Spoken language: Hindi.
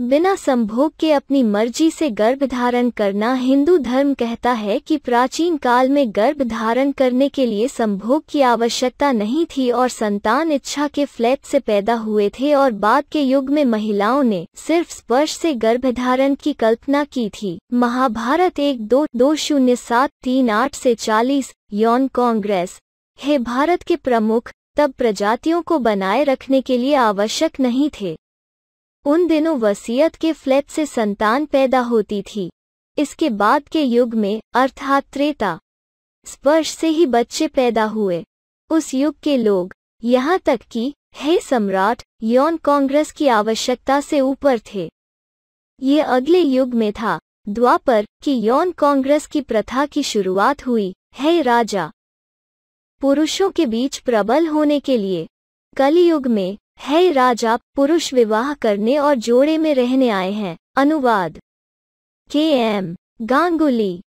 बिना संभोग के अपनी मर्जी से गर्भ धारण करना हिंदू धर्म कहता है कि प्राचीन काल में गर्भ धारण करने के लिए संभोग की आवश्यकता नहीं थी और संतान इच्छा के फ्लैट से पैदा हुए थे और बाद के युग में महिलाओं ने सिर्फ स्पर्श से गर्भ धारण की कल्पना की थी महाभारत एक दो दो शून्य सात तीन आठ से चालीस यौन कांग्रेस हे भारत के प्रमुख तब प्रजातियों को बनाए रखने के लिए आवश्यक नहीं थे उन दिनों वसीयत के फ्लैप से संतान पैदा होती थी इसके बाद के युग में अर्थात त्रेता स्पर्श से ही बच्चे पैदा हुए उस युग के लोग यहाँ तक कि हे सम्राट यौन कांग्रेस की आवश्यकता से ऊपर थे ये अगले युग में था द्वापर कि यौन कांग्रेस की प्रथा की शुरुआत हुई है राजा पुरुषों के बीच प्रबल होने के लिए कलयुग में है राजा पुरुष विवाह करने और जोड़े में रहने आए हैं अनुवाद के एम गांगुली